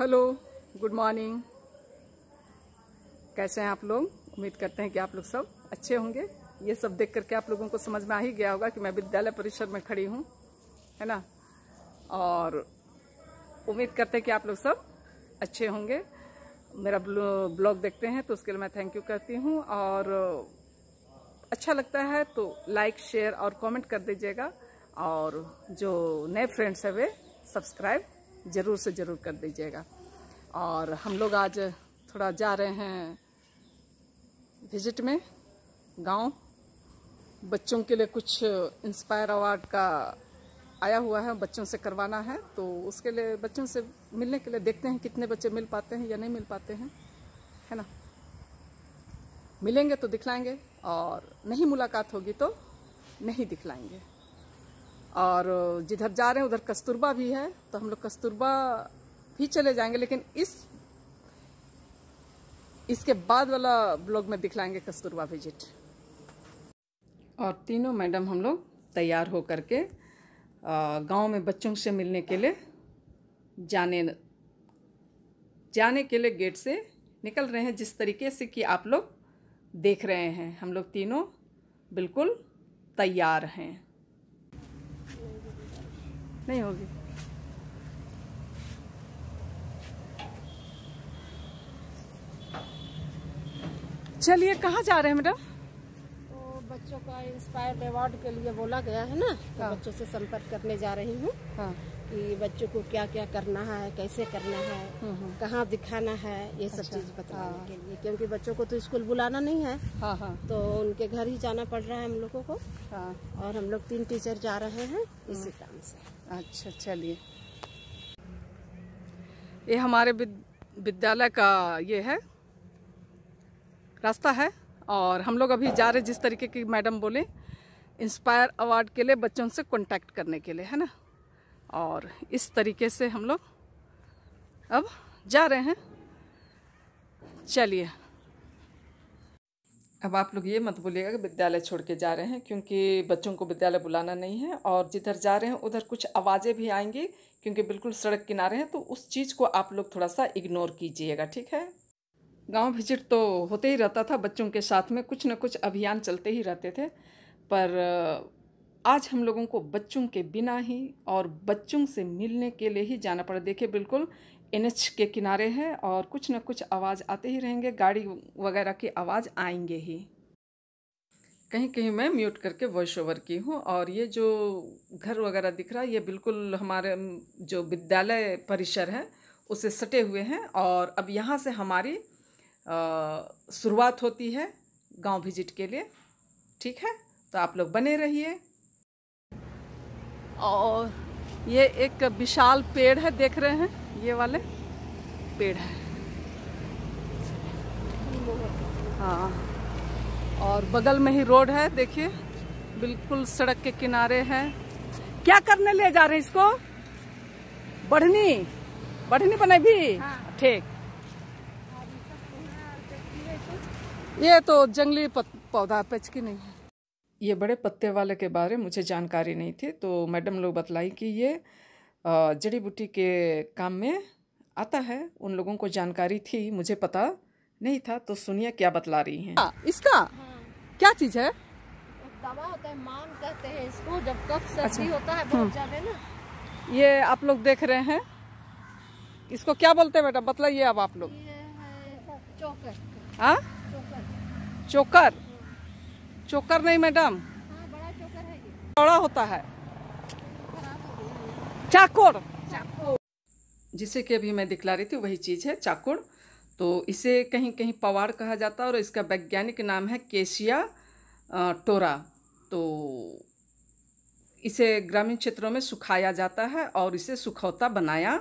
Hello good morning कैसे हैं आप लोग उम्मीद करते हैं कि आप लोग सब अच्छे होंगे ये सब देख करके आप लोगों को समझ में आ ही गया होगा कि मैं विद्यालय परिषद में खड़ी हूँ है ना और उम्मीद करते हैं कि आप लोग सब अच्छे होंगे मेरा ब्लॉग देखते हैं तो उसके लिए मैं थैंक यू करती हूँ और अच्छा लगता है तो लाइक शेयर और कॉमेंट कर दीजिएगा और जो नए फ्रेंड्स हैं वे सब्सक्राइब ज़रूर से ज़रूर कर दीजिएगा और हम लोग आज थोड़ा जा रहे हैं विजिट में गांव बच्चों के लिए कुछ इंस्पायर अवार्ड का आया हुआ है बच्चों से करवाना है तो उसके लिए बच्चों से मिलने के लिए देखते हैं कितने बच्चे मिल पाते हैं या नहीं मिल पाते हैं है ना मिलेंगे तो दिखलाएंगे और नहीं मुलाकात होगी तो नहीं दिखलाएंगे और जिधर जा रहे हैं उधर कस्तूरबा भी है तो हम लोग कस्तूरबा भी चले जाएंगे लेकिन इस इसके बाद वाला ब्लॉग में दिखलाएंगे कस्तूरबा विजिट और तीनों मैडम हम लोग तैयार हो करके गांव में बच्चों से मिलने के लिए जाने जाने के लिए गेट से निकल रहे हैं जिस तरीके से कि आप लोग देख रहे हैं हम लोग तीनों बिल्कुल तैयार हैं नहीं होगी चलिए कहाँ जा रहे हैं मैडम तो बच्चों का इंस्पायर अवार्ड के लिए बोला गया है ना तो हाँ। बच्चों से संपर्क करने जा रही हूँ हाँ। कि बच्चों को क्या क्या करना है कैसे करना है हम्म, हम्म। कहाँ दिखाना है ये सब अच्छा, चीज बताने हाँ। के लिए क्योंकि बच्चों को तो स्कूल बुलाना नहीं है हाँ, हाँ। तो उनके घर ही जाना पड़ रहा है हम लोगों को हाँ। और हम लोग तीन टीचर जा रहे हैं इसी हम्म। काम से अच्छा चलिए ये हमारे विद्यालय का ये है रास्ता है और हम लोग अभी जा रहे जिस तरीके की मैडम बोले इंस्पायर अवार्ड के लिए बच्चों से कांटेक्ट करने के लिए है ना और इस तरीके से हम लोग अब जा रहे हैं चलिए अब आप लोग ये मत बोलिएगा कि विद्यालय छोड़ के जा रहे हैं क्योंकि बच्चों को विद्यालय बुलाना नहीं है और जिधर जा रहे हैं उधर कुछ आवाज़ें भी आएंगी क्योंकि बिल्कुल सड़क किनारे हैं तो उस चीज़ को आप लोग थोड़ा सा इग्नोर कीजिएगा ठीक है गांव विजिट तो होते ही रहता था बच्चों के साथ में कुछ न कुछ अभियान चलते ही रहते थे पर आज हम लोगों को बच्चों के बिना ही और बच्चों से मिलने के लिए ही जाना पड़ा देखिए बिल्कुल एन के किनारे है और कुछ ना कुछ आवाज़ आते ही रहेंगे गाड़ी वगैरह की आवाज़ आएंगे ही कहीं कहीं मैं म्यूट करके वॉइस ओवर की हूँ और ये जो घर वगैरह दिख रहा है ये बिल्कुल हमारे जो विद्यालय परिसर है उसे सटे हुए हैं और अब यहाँ से हमारी शुरुआत होती है गांव विजिट के लिए ठीक है तो आप लोग बने रहिए और ये एक विशाल पेड़ है देख रहे हैं ये वाले पेड़ है हाँ और बगल में ही रोड है देखिए बिल्कुल सड़क के किनारे है क्या करने ले जा रहे हैं इसको बढ़नी बढ़नी बनाई भी हाँ। ठीक हाँ। ये तो जंगली पौधा पचकी नहीं है ये बड़े पत्ते वाले के बारे में मुझे जानकारी नहीं थी तो मैडम लोग बतलाई कि ये जड़ी बूटी के काम में आता है उन लोगों को जानकारी थी मुझे पता नहीं था तो सुनिए क्या बतला रही हैं आ, हाँ, इसका हाँ। क्या चीज है दवा होता है मान कहते हैं इसको जब कब सर्दी अच्छा, होता है बहुत हाँ। ज्यादा ना ये आप लोग देख रहे हैं इसको क्या बोलते हैं बेटा बतलाइए अब आप लोग चौकर हाँ? चोकर चोकर नहीं मैडम चौड़ा होता है चाकुर जिसे कि अभी मैं दिखला रही थी वही चीज़ है चाकुड़ तो इसे कहीं कहीं पवार कहा जाता है और इसका वैज्ञानिक नाम है केशिया टोरा तो इसे ग्रामीण क्षेत्रों में सुखाया जाता है और इसे सुखौता बनाया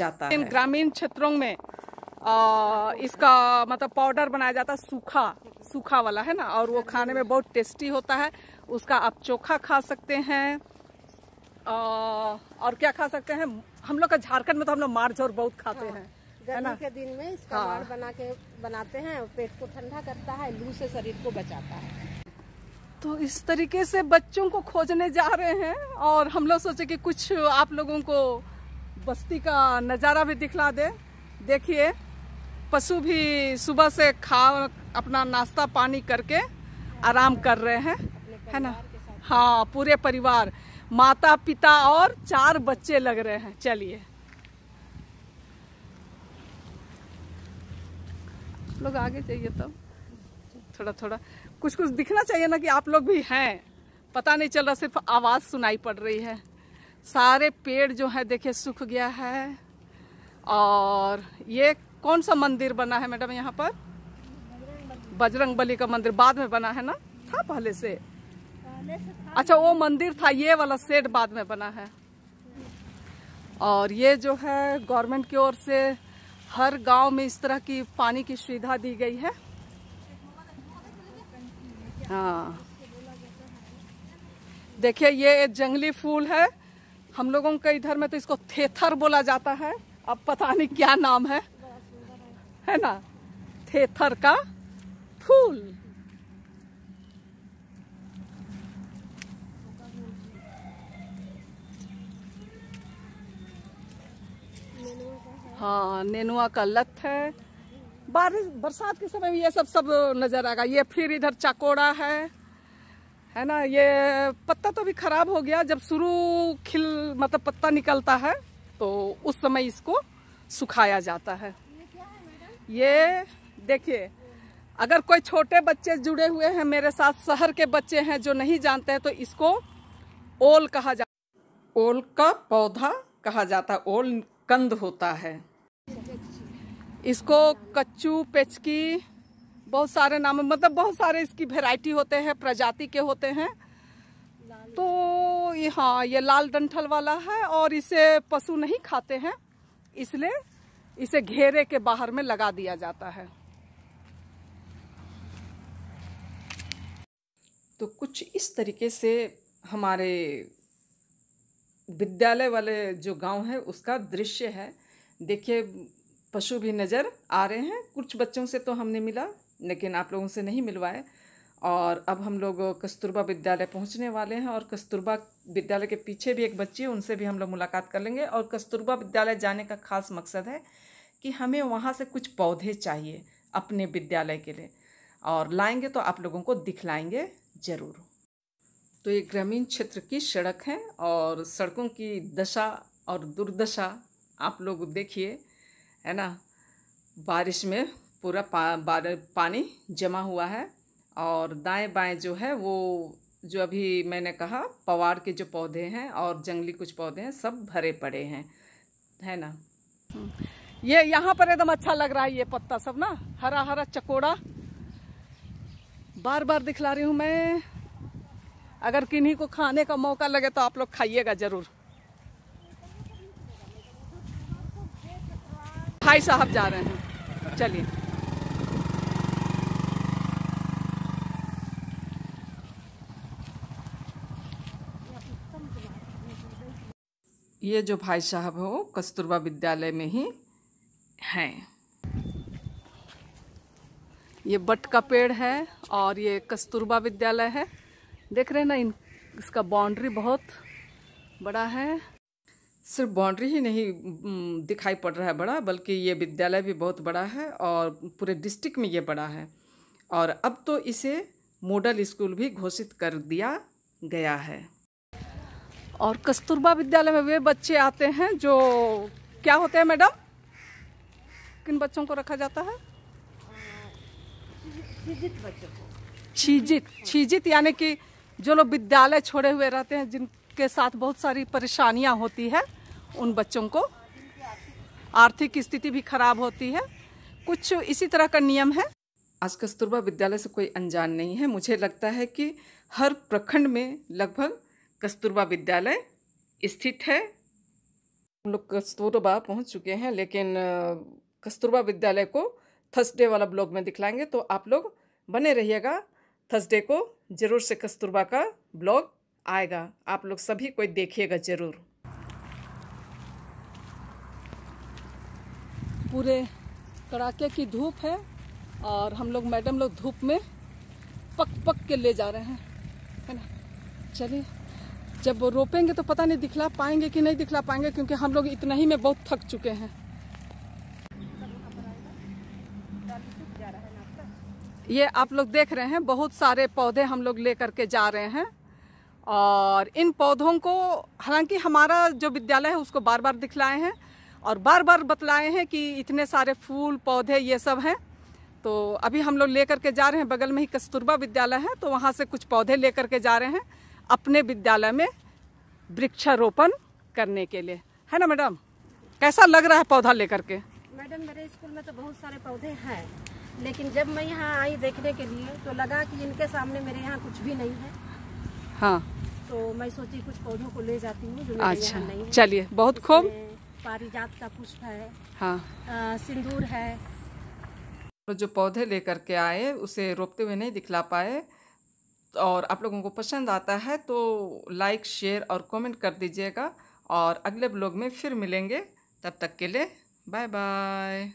जाता है ग्रामीण क्षेत्रों में आ, इसका मतलब पाउडर बनाया जाता है सूखा सूखा वाला है ना और वो खाने में बहुत टेस्टी होता है उसका आप चोखा खा सकते हैं और क्या खा सकते हैं हम लोग का झारखंड में तो हम लोग मार झोर बहुत खाते हाँ। हैं गर्मी के दिन में इसका हाँ। बना के बनाते हैं पेट को ठंडा करता है लू से शरीर को बचाता है तो इस तरीके से बच्चों को खोजने जा रहे हैं और हम लोग सोचे कि कुछ आप लोगों को बस्ती का नज़ारा भी दिखला दे देखिए पशु भी सुबह से खा अपना नाश्ता पानी करके आराम कर रहे हैं है ना हाँ पूरे परिवार माता पिता और चार बच्चे लग रहे हैं चलिए लोग आगे चाहिए तो थोड़ा थोड़ा कुछ कुछ दिखना चाहिए ना कि आप लोग भी हैं पता नहीं चल रहा सिर्फ आवाज़ सुनाई पड़ रही है सारे पेड़ जो है देखिए सूख गया है और ये कौन सा मंदिर बना है मैडम यहाँ पर बजरंग बली का मंदिर बाद में बना है ना था पहले से, पहले से था अच्छा वो मंदिर था ये वाला सेट बाद में बना है और ये जो है गवर्नमेंट की ओर से हर गांव में इस तरह की पानी की सुविधा दी गई है हाँ देखिए ये जंगली फूल है हम लोगों के इधर में तो इसको थेथर बोला जाता है अब पता नहीं क्या नाम है है ना थेथर का फूल हाँ नेनुआ का लत है बारिश बरसात के समय में ये सब सब नजर आएगा ये फिर इधर चाकोड़ा है है ना ये पत्ता तो भी खराब हो गया जब शुरू खिल मतलब पत्ता निकलता है तो उस समय इसको सुखाया जाता है ये, है ये देखिए अगर कोई छोटे बच्चे जुड़े हुए हैं मेरे साथ शहर के बच्चे हैं जो नहीं जानते हैं तो इसको ओल कहा है ओल का पौधा कहा जाता है ओल कंद होता है इसको कच्चू पेचकी बहुत सारे नाम मतलब बहुत सारे इसकी वेराइटी होते हैं प्रजाति के होते हैं तो हाँ ये लाल डंठल वाला है और इसे पशु नहीं खाते हैं इसलिए इसे घेरे के बाहर में लगा दिया जाता है तो कुछ इस तरीके से हमारे विद्यालय वाले जो गांव है उसका दृश्य है देखिए पशु भी नज़र आ रहे हैं कुछ बच्चों से तो हमने मिला लेकिन आप लोगों से नहीं मिलवाए और अब हम लोग कस्तूरबा विद्यालय पहुंचने वाले हैं और कस्तूरबा विद्यालय के पीछे भी एक बच्ची है उनसे भी हम लोग मुलाकात कर लेंगे और कस्तूरबा विद्यालय जाने का खास मकसद है कि हमें वहाँ से कुछ पौधे चाहिए अपने विद्यालय के लिए और लाएंगे तो आप लोगों को दिखलाएंगे ज़रूर तो ये ग्रामीण क्षेत्र की सड़क है और सड़कों की दशा और दुर्दशा आप लोग देखिए है ना बारिश में पूरा पा, पानी जमा हुआ है और दाएं बाएं जो है वो जो अभी मैंने कहा पवार के जो पौधे हैं और जंगली कुछ पौधे हैं सब भरे पड़े हैं है ना हम्म। ये यहाँ पर एकदम अच्छा लग रहा है ये पत्ता सब ना हरा हरा चकोड़ा बार बार दिखला रही हूँ मैं अगर किन्हीं को खाने का मौका लगे तो आप लोग खाइएगा जरूर भाई साहब जा रहे हैं चलिए ये जो भाई साहब हो कस्तूरबा विद्यालय में ही हैं ये बट का पेड़ है और ये कस्तूरबा विद्यालय है देख रहे हैं ना इन इसका बाउंड्री बहुत बड़ा है सिर्फ बाउंड्री ही नहीं दिखाई पड़ रहा है बड़ा बल्कि ये विद्यालय भी बहुत बड़ा है और पूरे डिस्ट्रिक्ट में ये बड़ा है और अब तो इसे मॉडल स्कूल भी घोषित कर दिया गया है और कस्तूरबा विद्यालय में वे बच्चे आते हैं जो क्या होते हैं मैडम किन बच्चों को रखा जाता है छीजित छीजित यानी कि जो लोग विद्यालय छोड़े हुए रहते हैं जिनके साथ बहुत सारी परेशानियां होती है उन बच्चों को आर्थिक स्थिति भी खराब होती है कुछ इसी तरह का नियम है आज कस्तूरबा विद्यालय से कोई अनजान नहीं है मुझे लगता है कि हर प्रखंड में लगभग कस्तूरबा विद्यालय स्थित है हम लोग कस्तूरबा तो पहुंच चुके हैं लेकिन कस्तूरबा विद्यालय को थर्सडे वाला ब्लॉग में दिखलाएंगे तो आप लोग बने रहिएगा थर्सडे को ज़रूर से कस्तूरबा का ब्लॉग आएगा आप लोग सभी कोई देखिएगा ज़रूर पूरे कड़ाके की धूप है और हम लोग मैडम लोग धूप में पक पक के ले जा रहे हैं है ना चलिए जब रोपेंगे तो पता नहीं दिखला पाएंगे कि नहीं दिखला पाएंगे क्योंकि हम लोग इतना ही में बहुत थक चुके हैं ये आप लोग देख रहे हैं बहुत सारे पौधे हम लोग ले करके जा रहे हैं और इन पौधों को हालांकि हमारा जो विद्यालय है उसको बार बार दिखलाए हैं और बार बार बतलाए हैं कि इतने सारे फूल पौधे ये सब हैं तो अभी हम लोग ले करके जा रहे हैं बगल में ही कस्तूरबा विद्यालय है तो वहाँ से कुछ पौधे ले करके जा रहे हैं अपने विद्यालय में वृक्षारोपण करने के लिए है ना मैडम कैसा लग रहा है पौधा लेकर के मैडम मेरे स्कूल में तो बहुत सारे पौधे हैं लेकिन जब मैं यहाँ आई देखने के लिए तो लगा कि इनके सामने मेरे यहाँ कुछ भी नहीं है हाँ तो मैं सोची कुछ पौधों को ले जाती हूँ अच्छा चलिए बहुत खूब पारिजात का पुष्प है हाँ सिंदूर है तो जो पौधे लेकर के आए उसे रोपते हुए नहीं दिखला पाए और आप लोगों को पसंद आता है तो लाइक शेयर और कमेंट कर दीजिएगा और अगले ब्लॉग में फिर मिलेंगे तब तक के लिए Bye bye.